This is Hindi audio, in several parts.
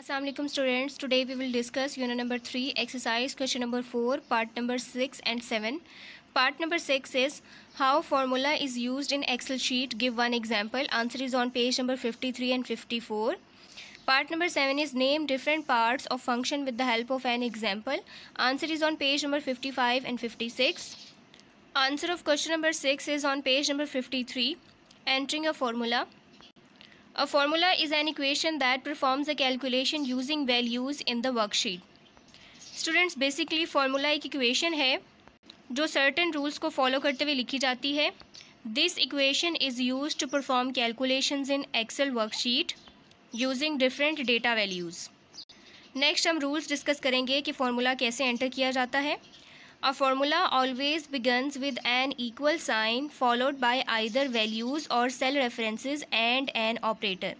Assalamualaikum students. Today we will discuss unit number 3 exercise question number 4 part number 6 and 7. Part number 6 is how formula is used in excel sheet. Give one example. Answer is on page number 53 and 54. Part number 7 is name different parts of function with the help of an example. Answer is on page number 55 and 56. Answer of question number 6 is on page number 53 entering a formula. A formula is an equation that performs a calculation using values in the worksheet. Students basically formula एक इक्वेशन है जो सर्टन रूल्स को फॉलो करते हुए लिखी जाती है this equation is use to perform calculations in Excel worksheet using different data values next हम रूल्स डिस्कस करेंगे कि फार्मूला कैसे एंटर किया जाता है A formula always begins with an equal sign followed by either values or cell references and an operator.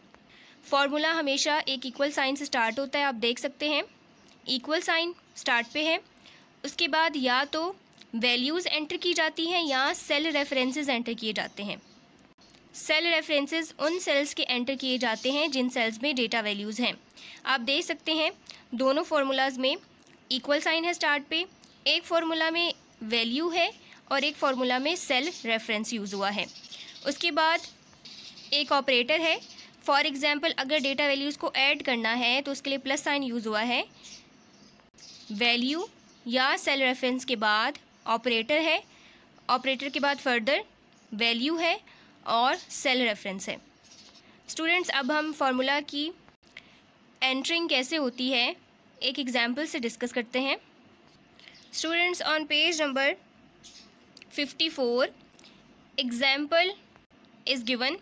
Formula हमेशा एक इक्वल साइन से स्टार्ट होता है आप देख सकते हैं इक्वल साइन स्टार्ट पे है उसके बाद या तो वैल्यूज़ एंटर की जाती हैं या सेल रेफरेंसेस एंटर किए जाते हैं सेल रेफरेंसेस उन सेल्स के एंटर किए जाते हैं जिन सेल्स में डेटा वैल्यूज़ हैं आप देख सकते हैं दोनों फार्मूलाज में इक्वल साइन है स्टार्ट पे एक फार्मूला में वैल्यू है और एक फार्मूला में सेल रेफरेंस यूज़ हुआ है उसके बाद एक ऑपरेटर है फॉर एग्ज़ाम्पल अगर डेटा वैल्यूज़ को ऐड करना है तो उसके लिए प्लस साइन यूज़ हुआ है वैल्यू या सेल रेफरेंस के बाद ऑपरेटर है ऑपरेटर के बाद फर्दर वैल्यू है और सेल रेफरेंस है स्टूडेंट्स अब हम फार्मूला की एंट्रिंग कैसे होती है एक एग्ज़ाम्पल से डिस्कस करते हैं Students on page number 54 example is given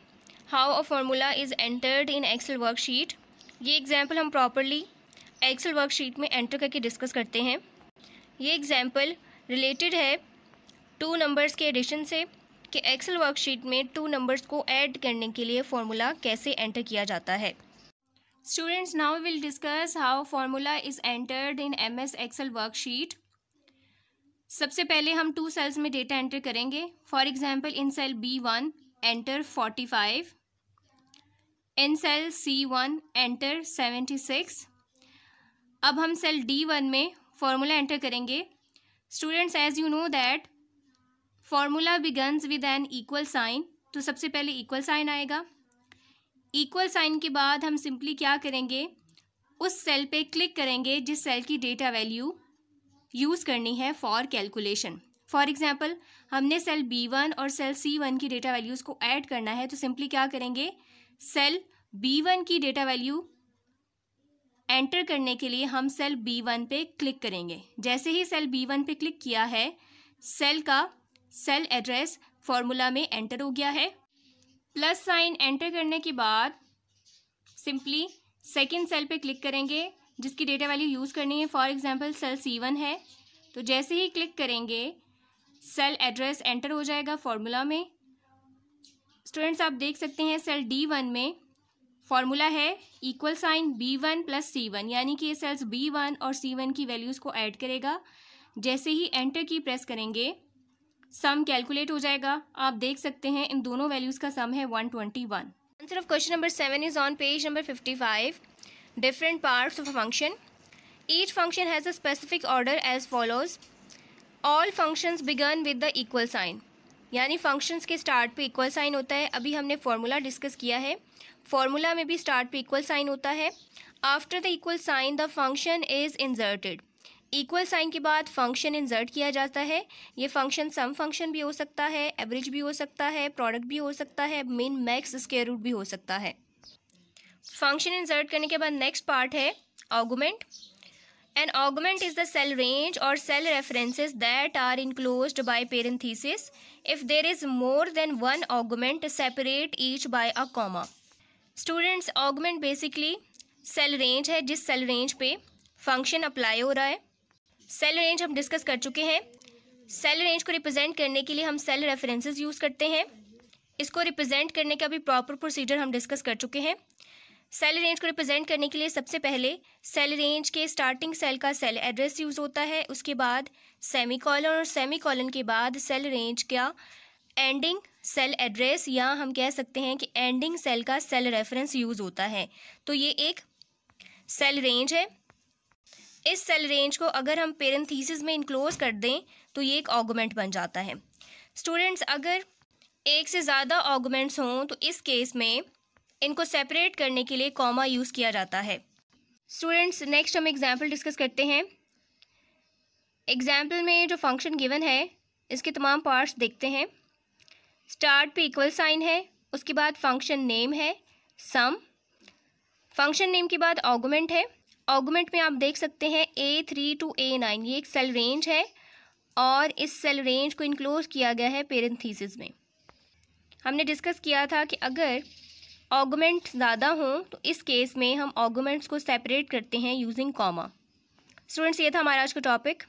how a formula is entered in excel worksheet ये example हम properly excel worksheet में enter करके discuss करते हैं ये example related है two numbers के addition से कि एक्सेल वर्कशीट में टू नंबर्स को ऐड करने के लिए फार्मूला कैसे एंटर किया जाता है students now will discuss how formula is entered in M S Excel worksheet सबसे पहले हम टू सेल्स में डेटा एंटर करेंगे for example in cell B one enter forty five in cell C one enter seventy six अब हम सेल डी वन में फॉर्मूला एंटर करेंगे students as you know that formula begins with an equal sign तो सबसे पहले इक्वल साइन आएगा इक्वल साइन के बाद हम सिंपली क्या करेंगे उस सेल पे क्लिक करेंगे जिस सेल की डेटा वैल्यू यूज़ करनी है फॉर कैलकुलेशन फॉर एग्जाम्पल हमने सेल बी वन और सेल सी वन की डेटा वैल्यूज़ को ऐड करना है तो सिंपली क्या करेंगे सेल बी वन की डेटा वैल्यू एंटर करने के लिए हम सेल बी वन पे क्लिक करेंगे जैसे ही सेल बी वन पे क्लिक किया है सेल का सेल एड्रेस फॉर्मूला में एंटर हो गया है प्लस साइन एंटर करने के बाद सिंपली सेकेंड सेल पे क्लिक करेंगे जिसकी डेटा वैल्यू यूज़ करनी है for example cell C one है तो जैसे ही क्लिक करेंगे सेल एड्रेस एंटर हो जाएगा फार्मूला में स्टूडेंट्स आप देख सकते हैं सेल डी वन में फार्मूला है equal sign B one plus C one यानी कि ये सेल्स बी वन और सी वन की वैल्यूज़ को ऐड करेगा जैसे ही एंटर की प्रेस करेंगे सम कैलकुलेट हो जाएगा आप देख सकते हैं इन दोनों वैल्यूज़ का सम है one twenty one answer of question number seven is on page number fifty five different parts of a function. Each function has a specific order as follows. All functions begin with the equal sign. यानी फंक्शंस के स्टार्ट पे इक्वल साइन होता है अभी हमने फार्मूला डिस्कस किया है फार्मूला में भी स्टार्ट पे इक्वल साइन होता है after the equal sign the function is inserted equal sign के बाद फंक्शन इंजर्ट किया जाता है ये फंक्शन सम फंक्शन भी हो सकता है एवरेज भी हो सकता है प्रोडक्ट भी हो सकता है मीन मैक्स स्केयर रूट भी हो सकता है फंक्शन इंसर्ट करने के बाद नेक्स्ट पार्ट है argument an argument is the cell range और cell references that are enclose by parenthesis if there is more than one argument separate each by a comma students argument basically cell range है जिस सेल रेंज पे फंक्शन अप्लाई हो रहा है सेल रेंज हम डिस्कस कर चुके हैं सेल रेंज को रिप्रेजेंट करने के लिए हम सेल रेफरेंसेज यूज़ करते हैं इसको रिप्रेजेंट करने का भी प्रॉपर प्रोसीजर हम डिस्कस कर चुके हैं सेल रेंज को रिप्रेजेंट करने के लिए सबसे पहले सेल रेंज के स्टार्टिंग सेल का सेल एड्रेस यूज़ होता है उसके बाद सेमी कॉलन और सेमी कॉलन के बाद सेल रेंज का एंडिंग सेल एड्रेस या हम कह सकते हैं कि एंडिंग सेल का सेल रेफरेंस यूज़ होता है तो ये एक सेल रेंज है इस सेल रेंज को अगर हम पेरेंथीसिस में इंक्लोज कर दें तो ये एक ऑगूमेंट बन जाता है स्टूडेंट्स अगर एक से ज़्यादा ऑगूमेंट्स हों तो इस केस में इनको सेपरेट करने के लिए कॉमा यूज़ किया जाता है स्टूडेंट्स नेक्स्ट हम एग्जाम्पल डिस्कस करते हैं एग्जाम्पल में जो फंक्शन गिवन है इसके तमाम पार्ट्स देखते हैं स्टार्ट पे इक्वल साइन है उसके बाद फंक्शन नेम है सम फंक्शन नेम के बाद ऑगूमेंट है ऑगूमेंट में आप देख सकते हैं A three to A nine ये एक सेल रेंज है और इस सेल रेंज को इनक्लोज किया गया है पेरेंथीसिस में हमने डिस्कस किया था कि अगर ऑगमेंट ज़्यादा हों तो इस केस में हम ऑगमेंट्स को सेपरेट करते हैं यूजिंग कॉमा स्टूडेंट्स ये था हमारा आज का टॉपिक